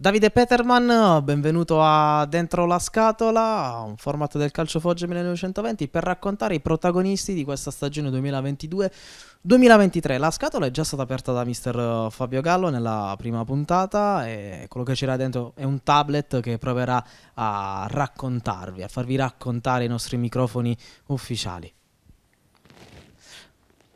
Davide Peterman, benvenuto a Dentro la Scatola, un format del calcio Foggia 1920 per raccontare i protagonisti di questa stagione 2022-2023. La scatola è già stata aperta da mister Fabio Gallo nella prima puntata e quello che c'era dentro è un tablet che proverà a raccontarvi, a farvi raccontare i nostri microfoni ufficiali.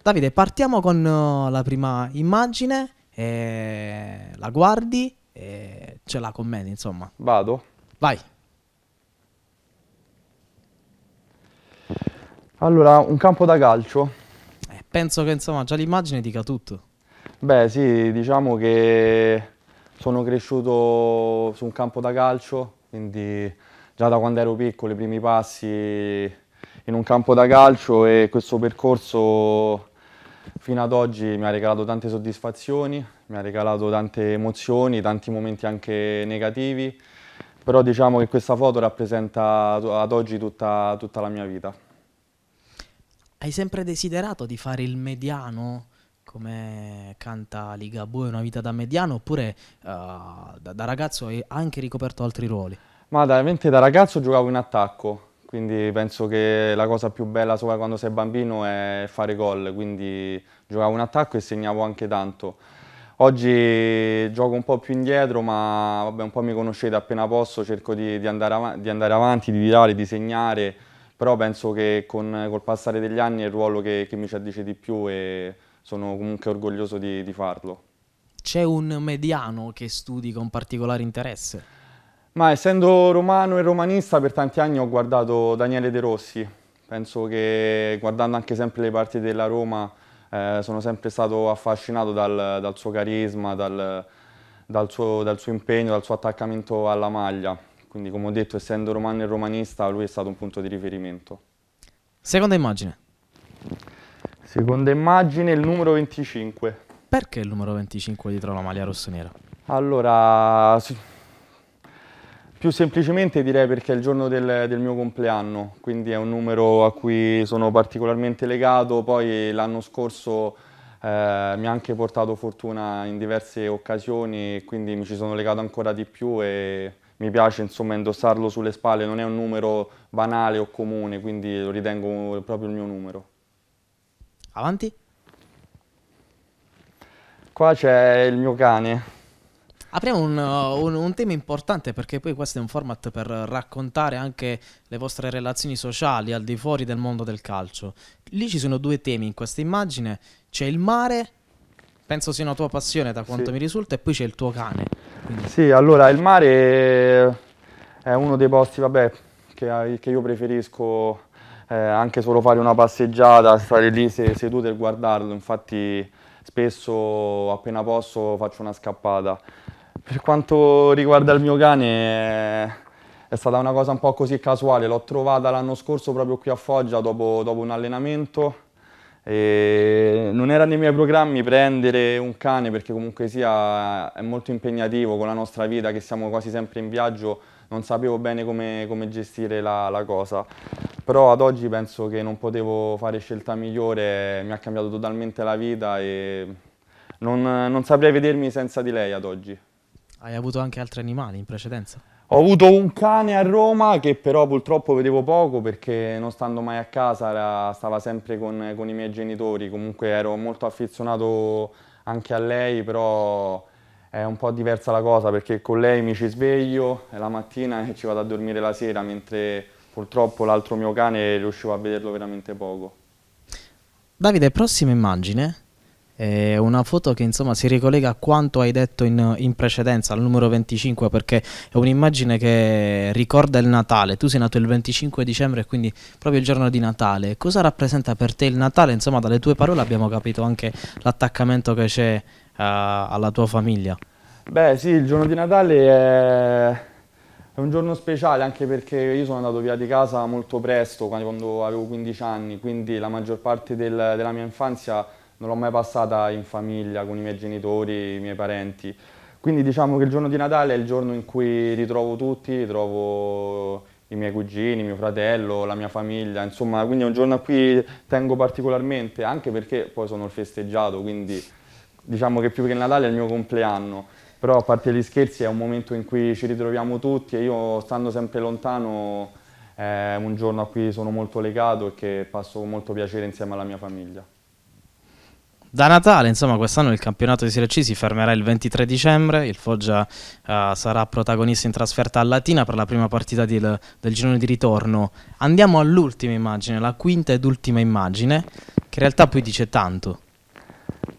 Davide, partiamo con la prima immagine, eh, la guardi. Eh, ce l'ha con me, insomma. Vado? Vai. Allora, un campo da calcio. Eh, penso che insomma già l'immagine dica tutto. Beh sì, diciamo che sono cresciuto su un campo da calcio, quindi già da quando ero piccolo i primi passi in un campo da calcio e questo percorso fino ad oggi mi ha regalato tante soddisfazioni, mi ha regalato tante emozioni, tanti momenti anche negativi, però diciamo che questa foto rappresenta ad oggi tutta, tutta la mia vita. Hai sempre desiderato di fare il mediano? come canta Ligabue Una vita da mediano oppure uh, da, da, ragazzo hai anche ricoperto altri ruoli? Ma veramente da ragazzo giocavo in attacco, quindi penso che la cosa più bella sopra quando sei bambino è fare gol, quindi giocavo un attacco e segnavo anche tanto. Oggi gioco un po' più indietro, ma vabbè, un po' mi conoscete appena posso, cerco di, di, andare, av di andare, avanti, di tirare, di segnare, però penso che con, col passare degli anni è il ruolo che, che mi ci addice di più e sono comunque orgoglioso di, di farlo. C'è un mediano che studi con particolare interesse? Ma essendo romano e romanista per tanti anni ho guardato Daniele De Rossi, penso che guardando anche sempre le parti della Roma eh, sono sempre stato affascinato dal, dal suo carisma, dal, dal, suo, dal suo impegno, dal suo attaccamento alla maglia. Quindi come ho detto essendo romano e romanista lui è stato un punto di riferimento. Seconda immagine. Seconda immagine, il numero 25. Perché il numero 25 dietro la maglia rossonera? Allora, più semplicemente direi perché è il giorno del, del, mio compleanno, quindi è un numero a cui sono particolarmente legato, poi l'anno scorso eh, mi ha anche portato fortuna in diverse occasioni, quindi mi ci sono legato ancora di più e mi piace insomma indossarlo sulle spalle, non è un numero banale o comune, quindi lo ritengo proprio il mio numero. Avanti. Qua c'è il mio cane Apriamo un, uh, un, un, tema importante perché poi questo è un format per raccontare anche le vostre relazioni sociali al di fuori del mondo del calcio. Lì ci sono due temi in questa immagine, c'è il mare, penso sia una tua passione da quanto sì. mi risulta, e poi c'è il tuo cane. Quindi. Sì, allora il mare è uno dei posti vabbè, che, che io preferisco eh, anche solo fare una passeggiata, stare lì seduto e guardarlo, infatti spesso appena posso faccio una scappata. Per quanto riguarda il mio cane, è stata una cosa un po' così casuale, l'ho trovata l'anno scorso proprio qui a Foggia dopo, dopo un allenamento e non era nei miei programmi prendere un cane perché comunque sia è molto impegnativo con la nostra vita che siamo quasi sempre in viaggio, non sapevo bene come, come gestire la, la, cosa. Però ad oggi penso che non potevo fare scelta migliore, mi ha cambiato totalmente la vita e non, non saprei vedermi senza di lei ad oggi. Hai avuto anche altri animali in precedenza? Ho avuto un cane a Roma che però purtroppo vedevo poco perché non stando mai a casa era, stava sempre con, con i miei genitori, comunque ero molto affezionato anche a lei, però è un po' diversa la cosa perché con lei mi ci sveglio la mattina e ci vado a dormire la sera, mentre purtroppo l'altro mio cane riuscivo a vederlo veramente poco. Davide, prossima immagine è eh, una foto che insomma si ricollega a quanto hai detto in, in precedenza, al numero 25, perché è un'immagine che ricorda il Natale. Tu sei nato il 25 dicembre, quindi proprio il giorno di Natale. Cosa rappresenta per te il Natale? Insomma, dalle tue parole abbiamo capito anche l'attaccamento che c'è uh, alla tua famiglia. Beh, sì, il giorno di Natale è è un giorno speciale anche perché io sono andato via di casa molto presto, quando avevo 15 anni, quindi la maggior parte del, della mia infanzia non l'ho mai passata in famiglia, con i miei genitori, i miei parenti. Quindi diciamo che il giorno di Natale è il giorno in cui ritrovo tutti, ritrovo i miei cugini, mio fratello, la mia famiglia, insomma, quindi è un giorno a cui tengo particolarmente, anche perché poi sono il festeggiato, quindi diciamo che più che il Natale è il mio compleanno. Però a parte gli scherzi è un momento in cui ci ritroviamo tutti e io stando sempre lontano è un giorno a cui sono molto legato e che passo con molto piacere insieme alla mia famiglia. Da Natale, insomma, quest'anno il campionato di Serie C si fermerà il 23 dicembre, il Foggia uh, sarà protagonista in trasferta a Latina per la prima partita di, del girone di ritorno. Andiamo all'ultima immagine, la quinta ed ultima immagine, che in realtà poi dice tanto.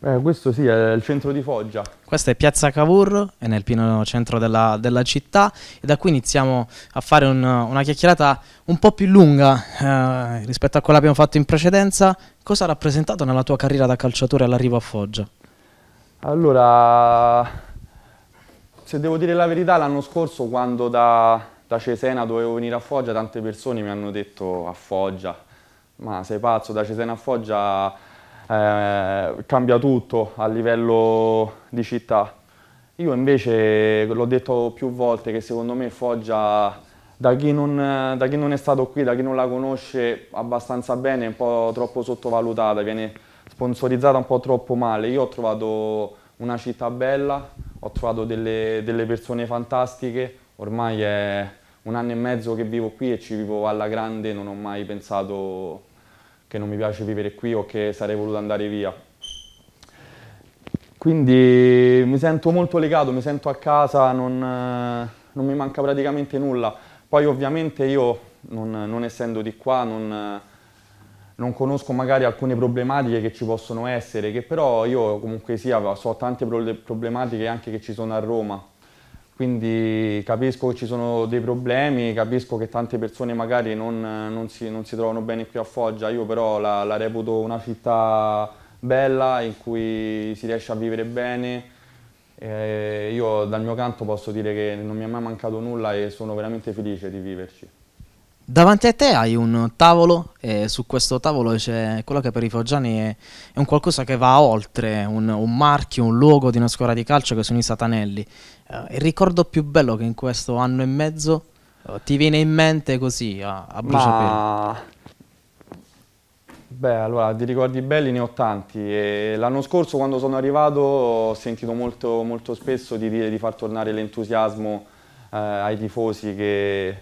Eh, questo sì, è il centro di Foggia. Questa è Piazza Cavour, è nel pieno centro della, della città e da qui iniziamo a fare un, una chiacchierata un po' più lunga eh, rispetto a quella che abbiamo fatto in precedenza Cosa ha rappresentato nella tua carriera da calciatore all'arrivo a Foggia? Allora, se devo dire la verità, l'anno scorso quando da, da Cesena dovevo venire a Foggia, tante persone mi hanno detto a Foggia, ma sei pazzo, da Cesena a Foggia eh, cambia tutto a livello di città. Io invece l'ho detto più volte che secondo me Foggia da chi, non, da chi, non, è stato qui, da chi non la conosce abbastanza bene, è un po' troppo sottovalutata, viene sponsorizzata un po' troppo male. Io ho trovato una città bella, ho trovato delle, delle persone fantastiche, ormai è un anno e mezzo che vivo qui e ci vivo alla grande, non ho mai pensato che non mi piace vivere qui o che sarei voluto andare via. Quindi mi sento molto legato, mi sento a casa, non, non mi manca praticamente nulla poi ovviamente io, non, non essendo di qua, non, non, conosco magari alcune problematiche che ci possono essere, che però io comunque sia, so tante problematiche anche che ci sono a Roma, quindi capisco che ci sono dei problemi, capisco che tante persone magari non, non, si, non si, trovano bene qui a Foggia, io però la, la, reputo una città bella in cui si riesce a vivere bene, eh, io dal mio canto posso dire che non mi è mai mancato nulla e sono veramente felice di viverci. Davanti a te hai un tavolo e su questo tavolo c'è quello che per i foggiani è, è, un qualcosa che va oltre, un, un, marchio, un luogo di una squadra di calcio che sono i satanelli. Eh, il ricordo più bello che in questo anno e mezzo eh, ti viene in mente così a, a bruciapelo? Ma Beh, allora di ricordi belli ne ho tanti. L'anno scorso quando sono arrivato ho sentito molto, molto spesso di, dire, di far tornare l'entusiasmo eh, ai tifosi che,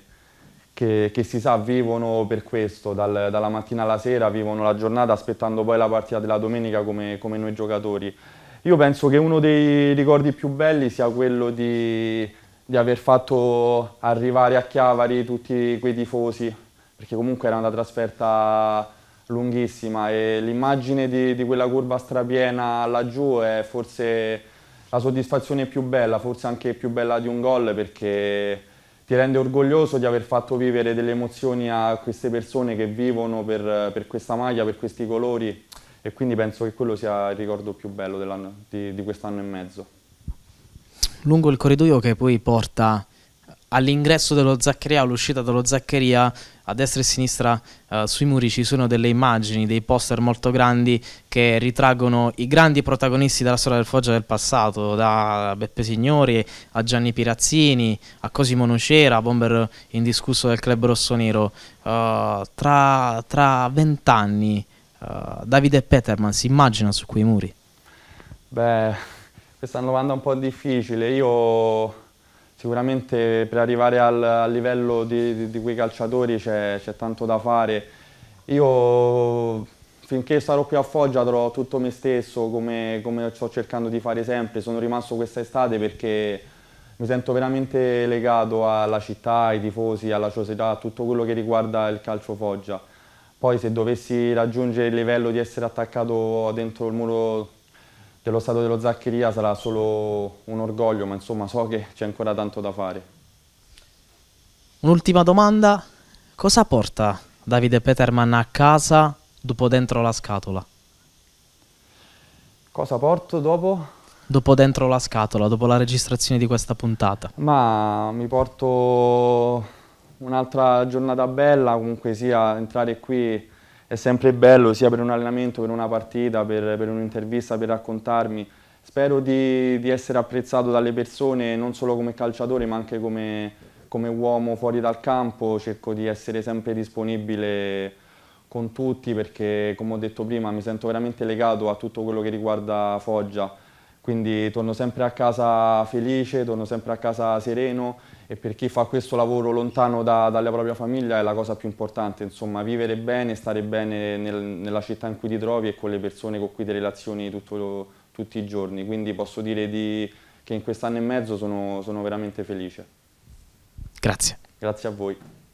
che, che, si sa vivono per questo, dal, dalla mattina alla sera vivono la giornata aspettando poi la partita della domenica come, come noi giocatori. Io penso che uno dei ricordi più belli sia quello di, di aver fatto arrivare a Chiavari tutti quei tifosi, perché comunque era una trasferta lunghissima e l'immagine di, di, quella curva strapiena laggiù è forse la soddisfazione più bella, forse anche più bella di un gol perché ti rende orgoglioso di aver fatto vivere delle emozioni a queste persone che vivono per, per questa maglia, per questi colori e quindi penso che quello sia il ricordo più bello di, di quest'anno e mezzo. Lungo il corridoio che poi porta all'ingresso dello Zaccheria, all'uscita dello Zaccheria, a destra e a sinistra eh, sui muri ci sono delle immagini, dei poster molto grandi che ritraggono i grandi protagonisti della storia del Foggia del passato, da Beppe Signori a Gianni Pirazzini, a Cosimo Nocera, bomber indiscusso del club rossonero. Uh, tra vent'anni uh, Davide Peterman si immagina su quei muri? Beh, questa è una domanda un po' difficile. Io Sicuramente per arrivare al, al livello di, di, di, quei calciatori c'è tanto da fare. Io finché sarò qui a Foggia darò tutto me stesso come, come sto cercando di fare sempre. Sono rimasto questa estate perché mi sento veramente legato alla città, ai tifosi, alla società, a tutto quello che riguarda il calcio Foggia. Poi se dovessi raggiungere il livello di essere attaccato dentro il muro lo stato dello Zaccheria sarà solo un orgoglio, ma insomma so che c'è ancora tanto da fare. Un'ultima domanda, cosa porta Davide Peterman a casa dopo dentro la scatola? Cosa porto dopo? Dopo dentro la scatola, dopo la registrazione di questa puntata. Ma mi porto un'altra giornata bella, comunque sia entrare qui è sempre bello sia per un allenamento, per una partita, per, per un'intervista, per raccontarmi. Spero di, di, essere apprezzato dalle persone non solo come calciatore ma anche come, come uomo fuori dal campo, cerco di essere sempre disponibile con tutti perché come ho detto prima mi sento veramente legato a tutto quello che riguarda Foggia quindi torno sempre a casa felice, torno sempre a casa sereno e per chi fa questo lavoro lontano da, dalla propria famiglia è la cosa più importante, insomma vivere bene, stare bene nel, nella città in cui ti trovi e con le persone con cui ti relazioni tutto, tutti i giorni, quindi posso dire di, che in quest'anno e mezzo sono, sono veramente felice. Grazie. Grazie a voi.